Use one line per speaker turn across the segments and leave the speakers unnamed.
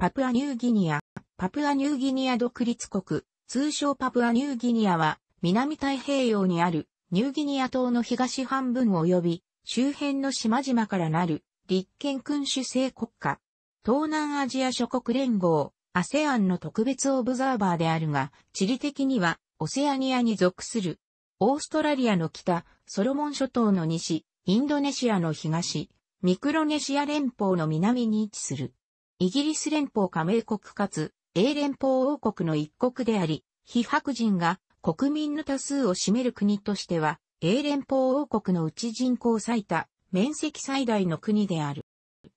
パプアニューギニア、パプアニューギニア独立国、通称パプアニューギニアは、南太平洋にあるニューギニア島の東半分及び、周辺の島々からなる立憲君主制国家。東南アジア諸国連合、アセアンの特別オブザーバーであるが、地理的にはオセアニアに属する。オーストラリアの北、ソロモン諸島の西、インドネシアの東、ミクロネシア連邦の南に位置する。イギリス連邦加盟国かつ、英連邦王国の一国であり、非白人が国民の多数を占める国としては、英連邦王国のうち人口最多、面積最大の国である。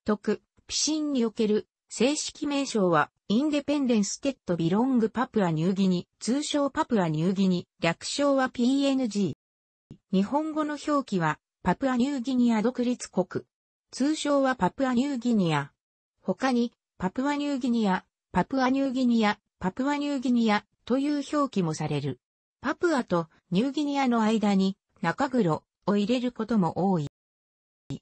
特、ピシンにおける正式名称は、インデペンデンステッドビロングパプアニューギニ、通称パプアニューギニ、略称は PNG。日本語の表記は、パプアニューギニア独立国。通称はパプアニューギニア。他に、パプアニューギニア、パプアニューギニア、パプアニューギニアという表記もされる。パプアとニューギニアの間に中黒を入れることも多い。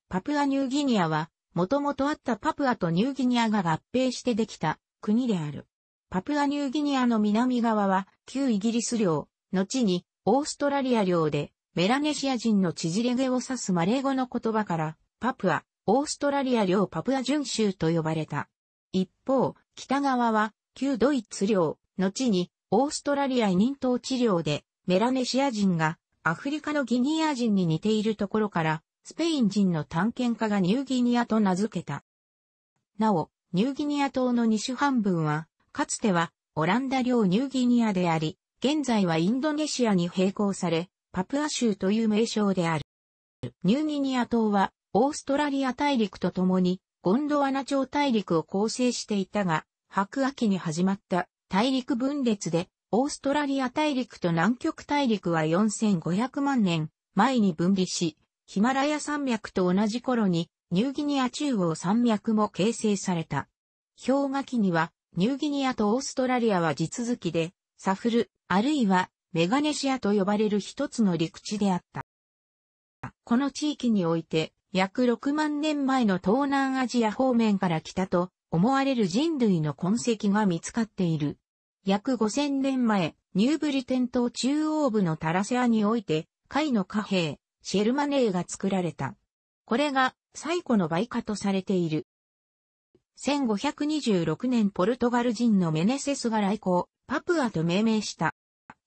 パプアニューギニアは、もともとあったパプアとニューギニアが合併してできた国である。パプアニューギニアの南側は旧イギリス領、後にオーストラリア領でメラネシア人の縮れ毛を指すマレー語の言葉からパプアオーストラリア領パプア準州と呼ばれた。一方、北側は旧ドイツ領、後にオーストラリア委任統治領でメラネシア人がアフリカのギニア人に似ているところからスペイン人の探検家がニューギニアと名付けた。なお、ニューギニア島の西半分は、かつてはオランダ領ニューギニアであり、現在はインドネシアに並行され、パプア州という名称である。ニューギニア島はオーストラリア大陸と共にゴンドワナ朝大陸を構成していたが、白亜紀に始まった大陸分裂で、オーストラリア大陸と南極大陸は4500万年前に分離し、ヒマラヤ山脈と同じ頃にニューギニア中央山脈も形成された。氷河期にはニューギニアとオーストラリアは地続きで、サフル、あるいはメガネシアと呼ばれる一つの陸地であった。この地域において、約6万年前の東南アジア方面から来たと思われる人類の痕跡が見つかっている。約5000年前、ニューブリテン島中央部のタラセアにおいて、貝の貨幣、シェルマネーが作られた。これが最古の売価とされている。1526年ポルトガル人のメネセスが来航、パプアと命名した。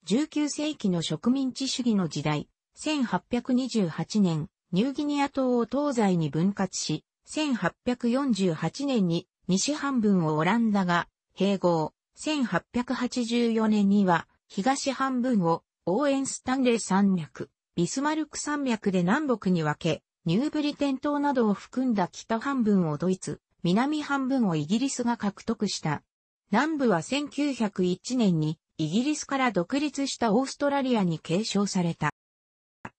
19世紀の植民地主義の時代、1828年、ニューギニア島を東西に分割し、1848年に西半分をオランダが併合、1884年には東半分をオーエンスタンレー山脈、ビスマルク山脈で南北に分け、ニューブリテン島などを含んだ北半分をドイツ、南半分をイギリスが獲得した。南部は1901年にイギリスから独立したオーストラリアに継承された。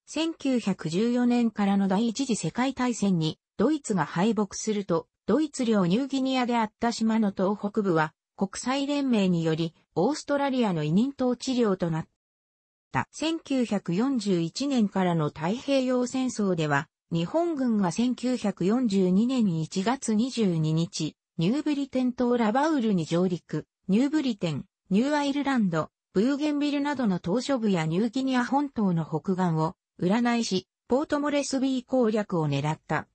1914年からの第一次世界大戦にドイツが敗北すると、ドイツ領ニューギニアであった島の東北部は国際連盟によりオーストラリアの委任統治領となった。1941年からの太平洋戦争では、日本軍が1942年1月22日、ニューブリテン島ラバウルに上陸、ニューブリテン、ニューアイルランド、ブーゲンビルなどの島嶼部やニューギニア本島の北岸を占い師、ポートモレスビー攻略を狙った。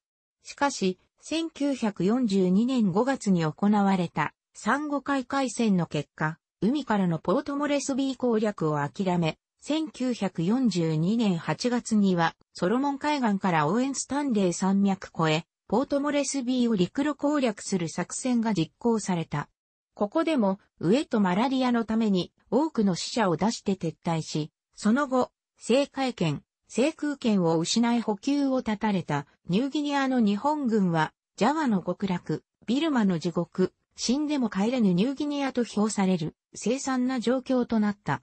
しかし、1942年5月に行われた、産後海海戦の結果、海からのポートモレスビー攻略を諦め、1942年8月には、ソロモン海岸からオーエンスタンレー山脈越え、ポートモレスビーを陸路攻略する作戦が実行された。ここでも、上とマラリアのために多くの死者を出して撤退し、その後、西海圏、制空権を失い補給を断たれたニューギニアの日本軍は、ジャワの極楽、ビルマの地獄、死んでも帰れぬニューギニアと評される、凄惨な状況となった。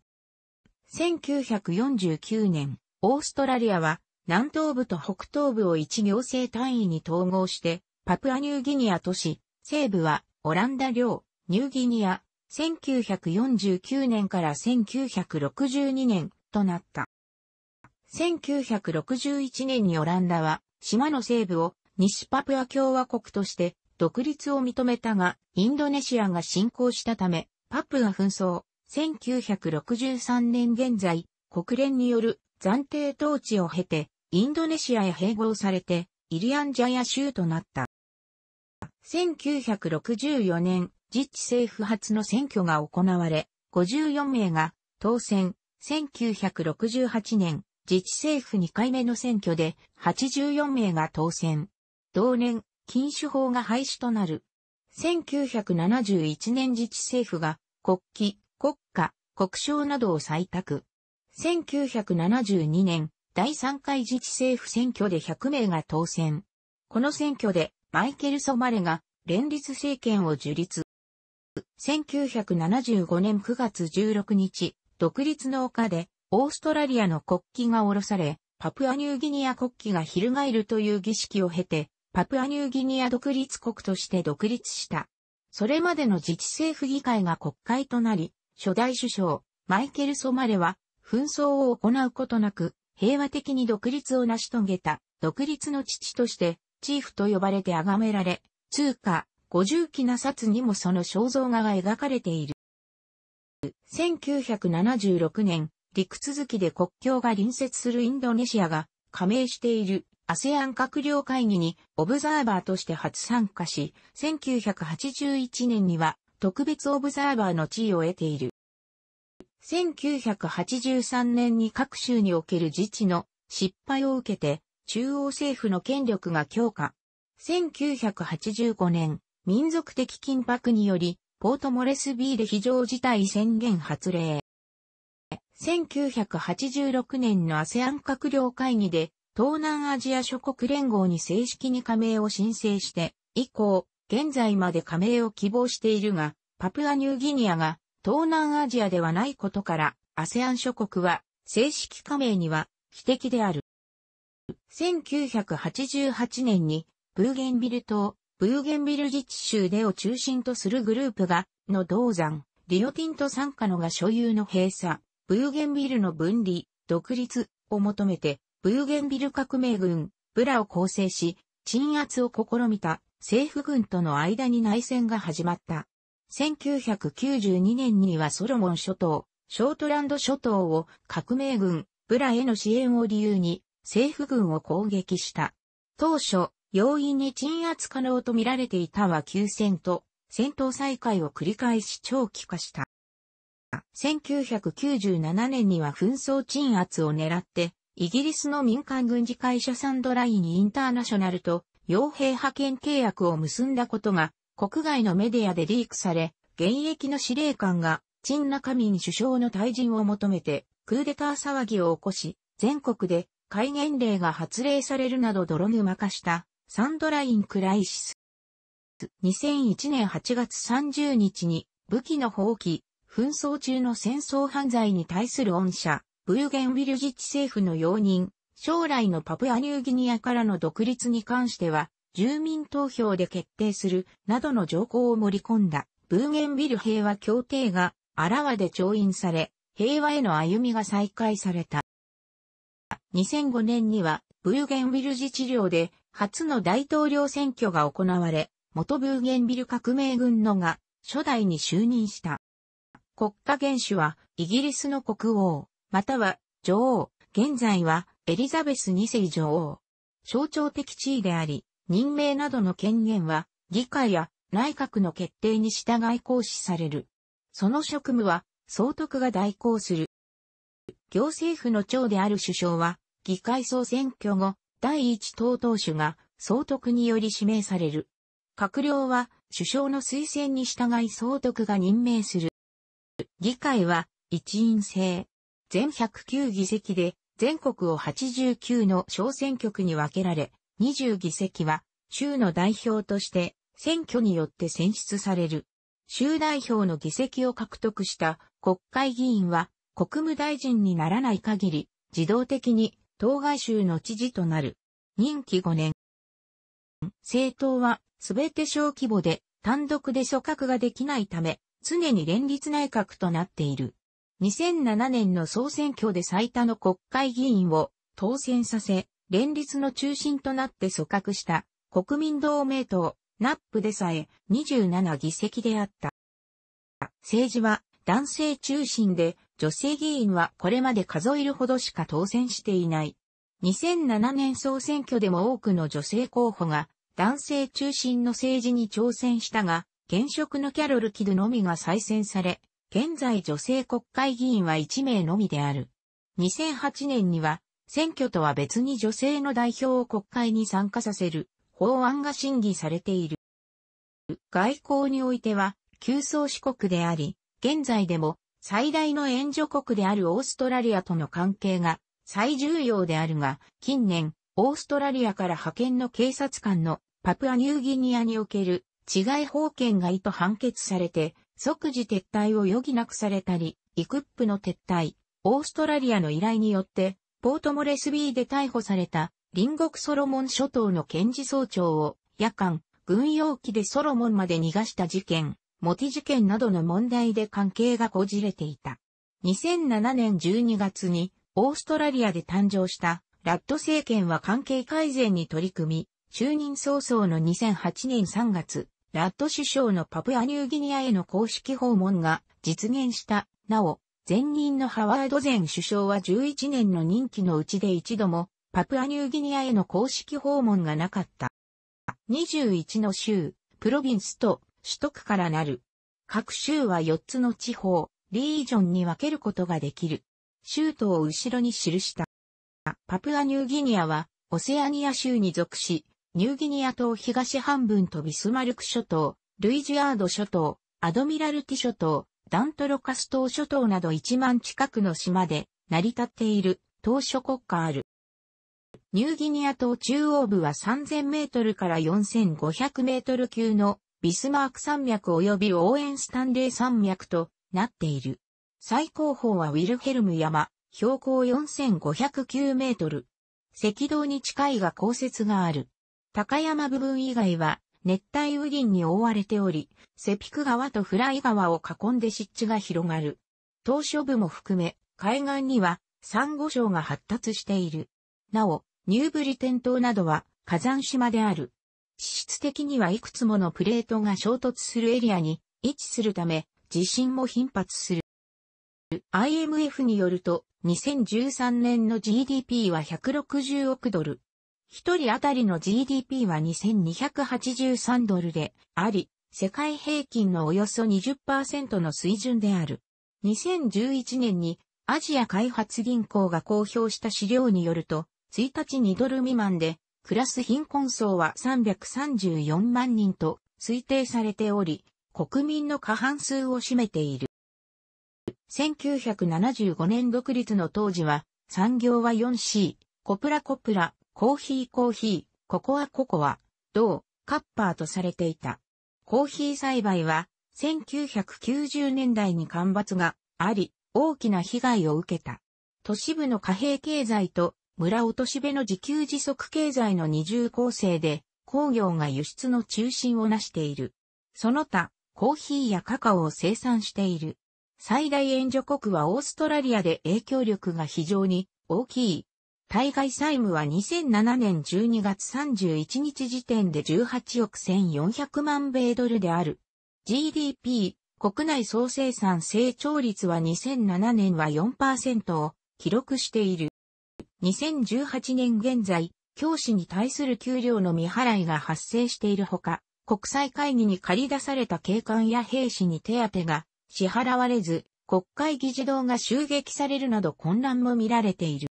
1949年、オーストラリアは、南東部と北東部を一行政単位に統合して、パプアニューギニア都市、西部は、オランダ領、ニューギニア、1949年から1962年となった。1961年にオランダは島の西部を西パプア共和国として独立を認めたが、インドネシアが侵攻したため、パプア紛争、1963年現在、国連による暫定統治を経て、インドネシアへ併合されて、イリアンジャヤ州となった。1964年、実地政府初の選挙が行われ、54名が当選。1968年、自治政府2回目の選挙で84名が当選。同年、禁酒法が廃止となる。1971年自治政府が国旗、国家、国章などを採択。1972年、第3回自治政府選挙で100名が当選。この選挙でマイケル・ソマレが連立政権を樹立。1975年9月16日、独立の丘でオーストラリアの国旗が下ろされ、パプアニューギニア国旗が翻るという儀式を経て、パプアニューギニア独立国として独立した。それまでの自治政府議会が国会となり、初代首相、マイケル・ソマレは、紛争を行うことなく、平和的に独立を成し遂げた、独立の父として、チーフと呼ばれて崇められ、通貨、五十機な札にもその肖像画が描かれている。1976年、陸続きで国境が隣接するインドネシアが加盟している ASEAN 閣僚会議にオブザーバーとして初参加し、1981年には特別オブザーバーの地位を得ている。1983年に各州における自治の失敗を受けて中央政府の権力が強化。1985年、民族的緊迫により、ポートモレスビーで非常事態宣言発令。1986年の ASEAN 閣僚会議で、東南アジア諸国連合に正式に加盟を申請して、以降、現在まで加盟を希望しているが、パプアニューギニアが東南アジアではないことから、ASEAN 諸国は正式加盟には非敵である。1988年に、ブーゲンビル島、ブーゲンビル自治州でを中心とするグループが、の銅山、リオティント参加のが所有の閉鎖、ブーゲンビルの分離、独立を求めて、ブーゲンビル革命軍、ブラを構成し、鎮圧を試みた政府軍との間に内戦が始まった。1992年にはソロモン諸島、ショートランド諸島を革命軍、ブラへの支援を理由に政府軍を攻撃した。当初、容易に鎮圧可能と見られていたは休戦と戦闘再開を繰り返し長期化した。1997年には紛争鎮圧を狙って、イギリスの民間軍事会社サンドラインインターナショナルと傭兵派遣契約を結んだことが国外のメディアでリークされ、現役の司令官が陳中民首相の退陣を求めてクーデター騒ぎを起こし、全国で戒厳令が発令されるなど泥沼化したサンドラインクライシス。2001年8月30日に武器の放棄、紛争中の戦争犯罪に対する恩赦、ブーゲンビル自治政府の容認、将来のパプアニューギニアからの独立に関しては、住民投票で決定する、などの条項を盛り込んだ、ブーゲンビル平和協定が、あらわで調印され、平和への歩みが再開された。2005年には、ブーゲンビル自治領で、初の大統領選挙が行われ、元ブーゲンビル革命軍のが、初代に就任した。国家元首は、イギリスの国王、または女王、現在はエリザベス2世女王。象徴的地位であり、任命などの権限は、議会や内閣の決定に従い行使される。その職務は、総督が代行する。行政府の長である首相は、議会総選挙後、第一党党首が総督により指名される。閣僚は、首相の推薦に従い総督が任命する。議会は一員制。全109議席で、全国を89の小選挙区に分けられ、20議席は州の代表として選挙によって選出される。州代表の議席を獲得した国会議員は国務大臣にならない限り自動的に当該州の知事となる。任期5年。政党はすべて小規模で単独で組閣ができないため常に連立内閣となっている。2007年の総選挙で最多の国会議員を当選させ、連立の中心となって組閣した国民同盟党、ナップでさえ27議席であった。政治は男性中心で女性議員はこれまで数えるほどしか当選していない。2007年総選挙でも多くの女性候補が男性中心の政治に挑戦したが、現職のキャロル・キドのみが再選され、現在女性国会議員は1名のみである。2008年には、選挙とは別に女性の代表を国会に参加させる法案が審議されている。外交においては、急走四国であり、現在でも最大の援助国であるオーストラリアとの関係が最重要であるが、近年、オーストラリアから派遣の警察官のパプアニューギニアにおける治外法権が意図判決されて、即時撤退を余儀なくされたり、イクップの撤退、オーストラリアの依頼によって、ポートモレスビーで逮捕された、隣国ソロモン諸島の検事総長を、夜間、軍用機でソロモンまで逃がした事件、モテ事件などの問題で関係がこじれていた。2007年12月に、オーストラリアで誕生した、ラッド政権は関係改善に取り組み、就任早々の2008年3月、ラッド首相のパプアニューギニアへの公式訪問が実現した。なお、前任のハワード前首相は11年の任期のうちで一度もパプアニューギニアへの公式訪問がなかった。21の州、プロビンスと首都区からなる。各州は4つの地方、リージョンに分けることができる。州都を後ろに記した。パプアニューギニアはオセアニア州に属し、ニューギニア島東半分とビスマルク諸島、ルイジアード諸島、アドミラルティ諸島、ダントロカス島諸島など1万近くの島で成り立っている島諸国家ある。ニューギニア島中央部は3000メートルから4500メートル級のビスマーク山脈及びオーエンスタンレー山脈となっている。最高峰はウィルヘルム山、標高4509メートル。赤道に近いが降雪がある。高山部分以外は熱帯雨林に覆われており、セピク川とフライ川を囲んで湿地が広がる。島嶼部も含め、海岸には、サンゴ礁が発達している。なお、ニューブリテン島などは火山島である。地質的にはいくつものプレートが衝突するエリアに位置するため、地震も頻発する。IMF によると、2013年の GDP は160億ドル。一人当たりの GDP は2283ドルであり、世界平均のおよそ20%の水準である。2011年にアジア開発銀行が公表した資料によると、1日2ドル未満で、暮らす貧困層は334万人と推定されており、国民の過半数を占めている。1975年独立の当時は、産業は 4C、コプラコプラ、コーヒーコーヒー、ココアココア、銅、カッパーとされていた。コーヒー栽培は、1990年代に干ばつがあり、大きな被害を受けた。都市部の貨幣経済と村落としべの自給自足経済の二重構成で、工業が輸出の中心をなしている。その他、コーヒーやカカオを生産している。最大援助国はオーストラリアで影響力が非常に大きい対外債務は2007年12月31日時点で18億1400万米ドルである。GDP、国内総生産成長率は2007年は4%を記録している。2018年現在、教師に対する給料の未払いが発生しているほか、国際会議に借り出された警官や兵士に手当が支払われず、国会議事堂が襲撃されるなど混乱も見られている。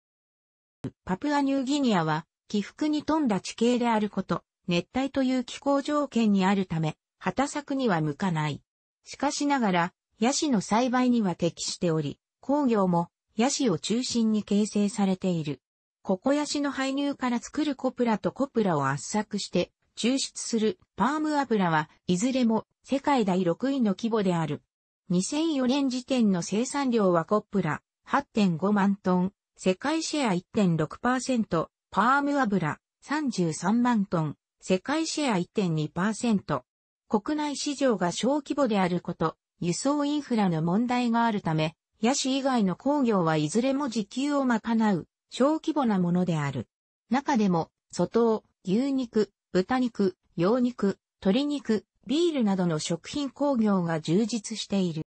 パプアニューギニアは、起伏に富んだ地形であること、熱帯という気候条件にあるため、畑作には向かない。しかしながら、ヤシの栽培には適しており、工業もヤシを中心に形成されている。ココヤシの排入から作るコプラとコプラを圧搾して抽出するパーム油はいずれも世界第6位の規模である。2004年時点の生産量はコプラ8.5万トン、世界シェア1.6%、パーム油33万トン、世界シェア1.2%。国内市場が小規模であること、輸送インフラの問題があるため、ヤシ以外の工業はいずれも時給を賄う、小規模なものである。中でも、粗糖、牛肉、豚肉、羊肉、鶏肉、ビールなどの食品工業が充実している。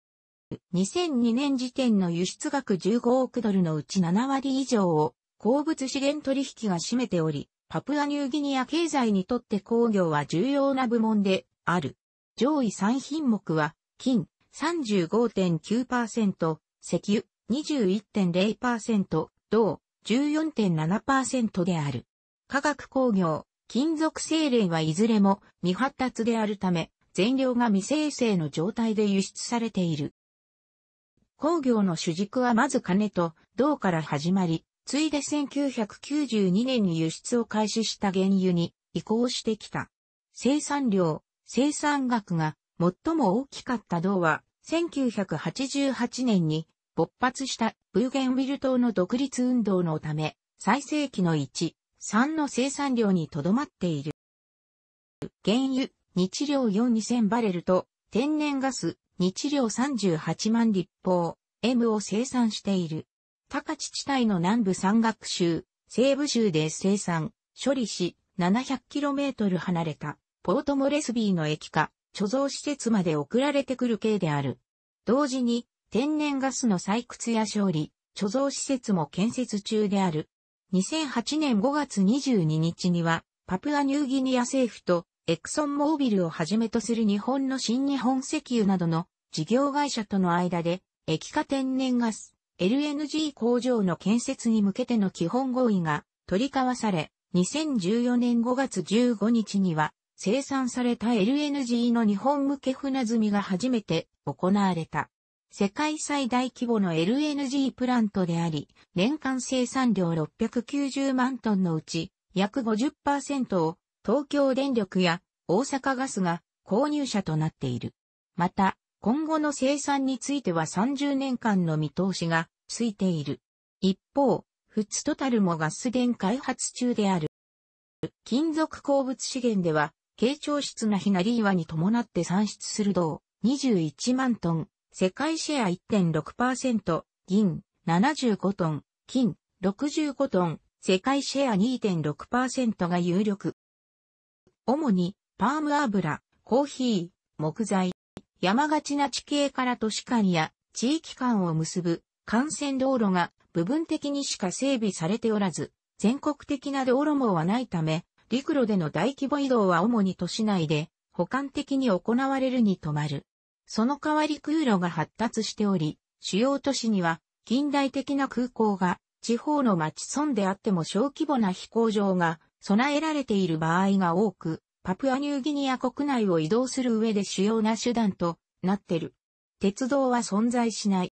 2002年時点の輸出額15億ドルのうち7割以上を鉱物資源取引が占めており、パプアニューギニア経済にとって工業は重要な部門である。上位3品目は、金35.9%、石油21.0%、銅14.7%である。化学工業、金属精錬はいずれも未発達であるため、全量が未生成の状態で輸出されている。工業の主軸はまず金と銅から始まり、ついで1992年に輸出を開始した原油に移行してきた。生産量、生産額が最も大きかった銅は、1988年に勃発したブーゲンウィル島の独立運動のため、最盛期の1、3の生産量にとどまっている。原油、日量4 2000バレルと天然ガス日量38万立方、M を生産している。高地地帯の南部山岳州、西部州で生産、処理し、700km 離れた、ポートモレスビーの駅か、貯蔵施設まで送られてくる系である。同時に、天然ガスの採掘や処理、貯蔵施設も建設中である。2008年5月22日には、パプアニューギニア政府とエクソンモービルをはじめとする日本の新日本石油などの事業会社との間で、液化天然ガス、LNG 工場の建設に向けての基本合意が取り交わされ、2014年5月15日には、生産された LNG の日本向け船積みが初めて行われた。世界最大規模の LNG プラントであり、年間生産量690万トンのうち、約50%を東京電力や大阪ガスが購入者となっている。また、今後の生産については30年間の見通しがついている。一方、フッツトタルもガス電開発中である。金属鉱物資源では、傾聴室なヒナリ岩に伴って産出する銅21万トン、世界シェア1.6%、銀75トン、金65トン、世界シェア2.6%が有力。主に、パーム油、コーヒー、木材、山がちな地形から都市間や地域間を結ぶ幹線道路が部分的にしか整備されておらず、全国的な道路網はないため、陸路での大規模移動は主に都市内で、補完的に行われるに止まる。その代わり空路が発達しており、主要都市には近代的な空港が地方の町村であっても小規模な飛行場が備えられている場合が多く、パプアニューギニア国内を移動する上で主要な手段となってる。鉄道は存在しない。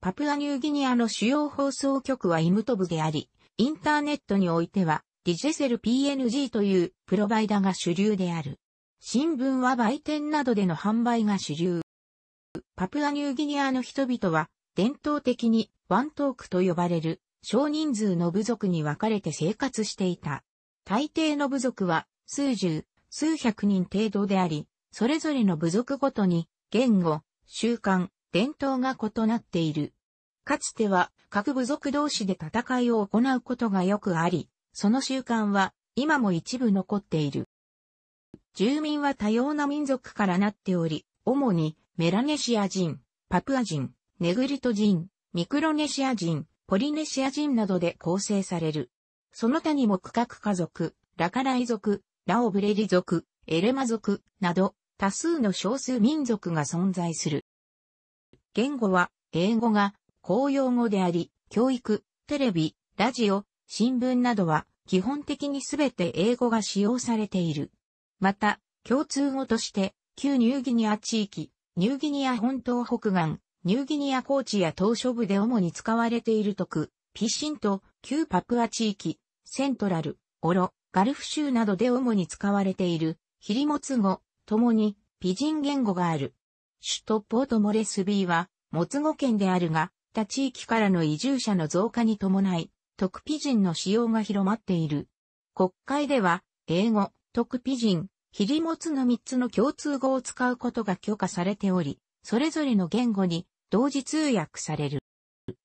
パプアニューギニアの主要放送局はイムトブであり、インターネットにおいては、ディジェセル PNG というプロバイダが主流である。新聞は売店などでの販売が主流。パプアニューギニアの人々は、伝統的にワントークと呼ばれる少人数の部族に分かれて生活していた。大抵の部族は数十、数百人程度であり、それぞれの部族ごとに言語、習慣、伝統が異なっている。かつては各部族同士で戦いを行うことがよくあり、その習慣は今も一部残っている。住民は多様な民族からなっており、主にメラネシア人、パプア人、ネグリト人、ミクロネシア人、ポリネシア人などで構成される。その他にも区画家族、ラカライ族、ラオブレリ族、エレマ族など多数の少数民族が存在する。言語は英語が公用語であり、教育、テレビ、ラジオ、新聞などは基本的にすべて英語が使用されている。また、共通語として、旧ニューギニア地域、ニューギニア本島北岸、ニューギニア高地や島嶼部で主に使われている徳、ピシンと旧パプア地域、セントラル、オロ、ガルフ州などで主に使われているヒリモツ語、ともにピジン言語がある。首都ポートモレスビーは、モツ語圏であるが、他地域からの移住者の増加に伴い、特ピジンの使用が広まっている。国会では、英語、特ピジン、ヒリモツの3つの共通語を使うことが許可されており、それぞれの言語に同時通訳される。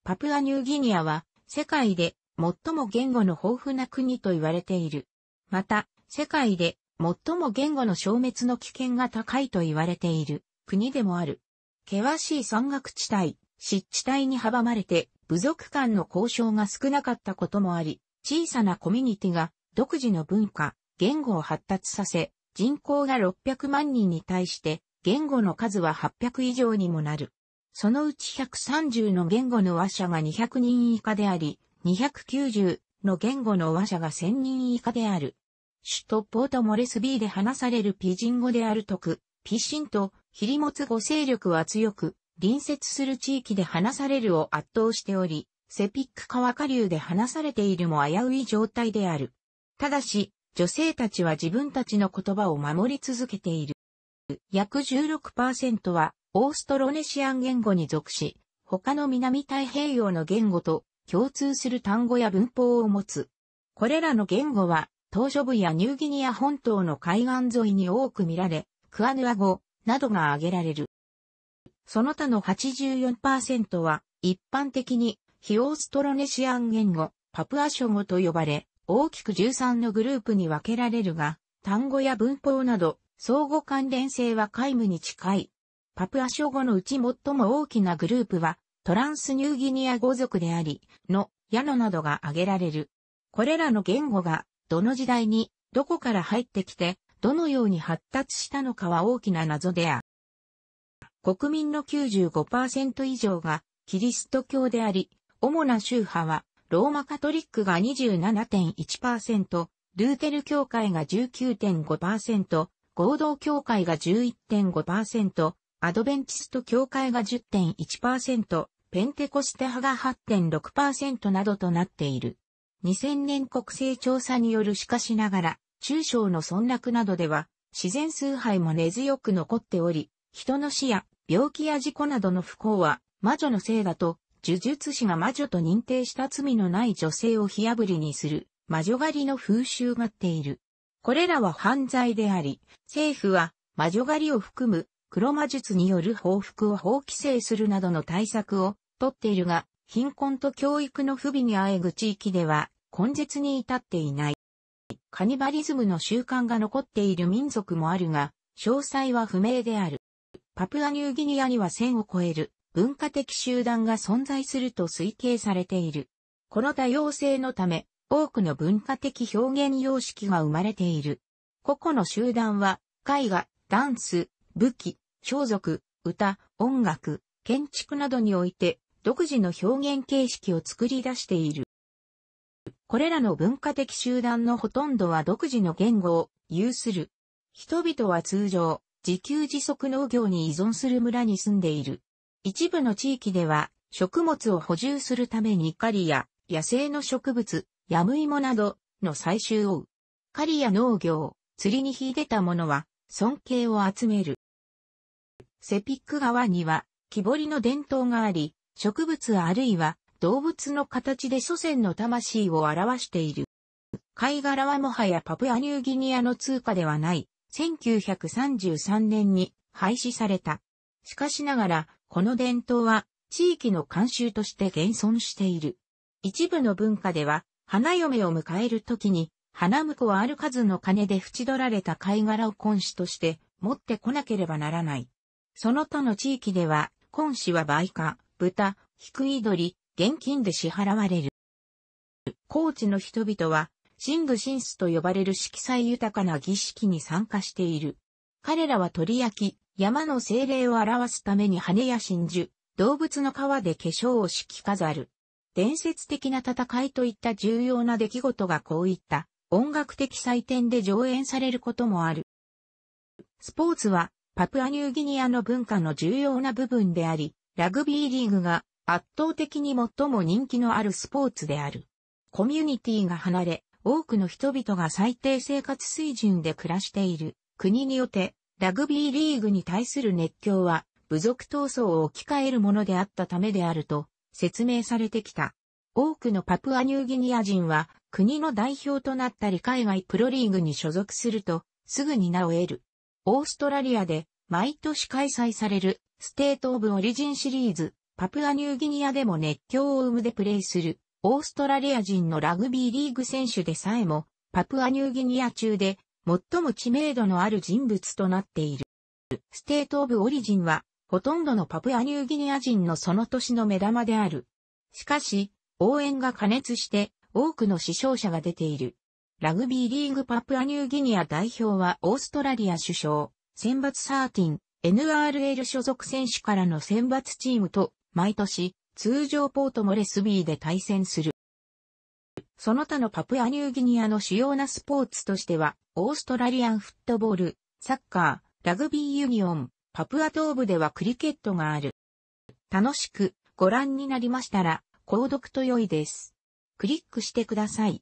パプアニューギニアは世界で最も言語の豊富な国と言われている。また、世界で最も言語の消滅の危険が高いと言われている国でもある。険しい山岳地帯、湿地帯に阻まれて部族間の交渉が少なかったこともあり、小さなコミュニティが独自の文化、言語を発達させ、人口が600万人に対して言語の数は800以上にもなる。そのうち130の言語の話者が200人以下であり、290の言語の話者が1000人以下である。首都ポートモレスビーで話されるピジン語であるとく、ピシンと、ヒリモツ語勢力は強く、隣接する地域で話されるを圧倒しており、セピック川下流で話されているも危うい状態である。ただし、女性たちは自分たちの言葉を守り続けている。約16%はオーストロネシアン言語に属し、他の南太平洋の言語と共通する単語や文法を持つ。これらの言語は、島嶼部やニューギニア本島の海岸沿いに多く見られ、クアヌア語などが挙げられる。その他の84%は、一般的に、非オーストロネシアン言語、パプア諸語と呼ばれ、大きく13のグループに分けられるが、単語や文法など、相互関連性は皆無に近い。パプアョ語のうち最も大きなグループは、トランスニューギニア語族であり、の、ヤノなどが挙げられる。これらの言語が、どの時代に、どこから入ってきて、どのように発達したのかは大きな謎である。国民の95%以上が、キリスト教であり、主な宗派は、ローマカトリックが27.1%、ルーテル教会が19.5%、合同教会が11.5%、アドベンチスト教会が10.1%、ペンテコステ派が8.6%などとなっている。2000年国勢調査によるしかしながら、中小の村落などでは、自然崇拝も根強く残っており、人の死や病気や事故などの不幸は魔女のせいだと、呪術師が魔女と認定した罪のない女性を火破りにする魔女狩りの風習がっている。これらは犯罪であり、政府は魔女狩りを含む黒魔術による報復を法規制するなどの対策をとっているが、貧困と教育の不備にあえぐ地域では、根絶に至っていない。カニバリズムの習慣が残っている民族もあるが、詳細は不明である。パプアニューギニアには1000を超える文化的集団が存在すると推計されている。この多様性のため、多くの文化的表現様式が生まれている。個々の集団は、絵画、ダンス、武器、装束、歌、音楽、建築などにおいて独自の表現形式を作り出している。これらの文化的集団のほとんどは独自の言語を有する。人々は通常、自給自足農業に依存する村に住んでいる。一部の地域では、食物を補充するために狩りや野生の植物、ヤムイモなどの採集を狩りや農業、釣りに秀でたものは尊敬を集める。セピック川には、木彫りの伝統があり、植物あるいは動物の形で祖先の魂を表している。貝殻はもはやパプアニューギニアの通貨ではない、1933年に廃止された。しかしながら、この伝統は地域の慣習として現存している。一部の文化では、花嫁を迎える時に、花婿はある数の金で縁取られた貝殻を根子として持ってこなければならない。その他の地域では、今市は梅花、豚、低い鳥、現金で支払われる。高知の人々は、神具神主と呼ばれる色彩豊かな儀式に参加している。彼らは鳥焼き、山の精霊を表すために羽や真珠、動物の皮で化粧を敷き飾る。伝説的な戦いといった重要な出来事がこういった音楽的祭典で上演されることもある。スポーツはパプアニューギニアの文化の重要な部分であり、ラグビーリーグが圧倒的に最も人気のあるスポーツである。コミュニティが離れ、多くの人々が最低生活水準で暮らしている国によってラグビーリーグに対する熱狂は部族闘争を置き換えるものであったためであると説明されてきた。多くのパプアニューギニア人は国の代表となったり海外プロリーグに所属するとすぐに名を得る。オーストラリアで毎年開催されるステート・オブ・オリジンシリーズ、パプアニューギニアでも熱狂を生むでプレイする、オーストラリア人のラグビーリーグ選手でさえも、パプアニューギニア中で最も知名度のある人物となっている。ステート・オブ・オリジンは、ほとんどのパプアニューギニア人のその年の目玉である。しかし、応援が加熱して多くの死傷者が出ている。ラグビーリーグパプアニューギニア代表はオーストラリア首相、選抜13、NRL 所属選手からの選抜チームと、毎年、通常ポートモレスビーで対戦する。その他のパプアニューギニアの主要なスポーツとしては、オーストラリアンフットボール、サッカー、ラグビーユニオン、パプア東部ではクリケットがある。楽しくご覧になりましたら、購読と良いです。クリックしてください。